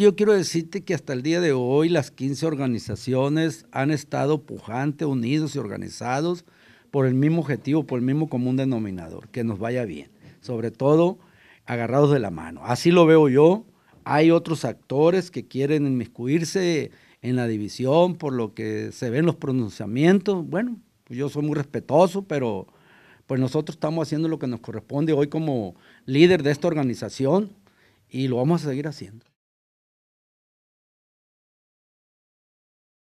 Yo quiero decirte que hasta el día de hoy las 15 organizaciones han estado pujante, unidos y organizados por el mismo objetivo, por el mismo común denominador, que nos vaya bien, sobre todo agarrados de la mano. Así lo veo yo. Hay otros actores que quieren inmiscuirse en la división por lo que se ven los pronunciamientos. Bueno, pues yo soy muy respetuoso, pero pues nosotros estamos haciendo lo que nos corresponde hoy como líder de esta organización y lo vamos a seguir haciendo.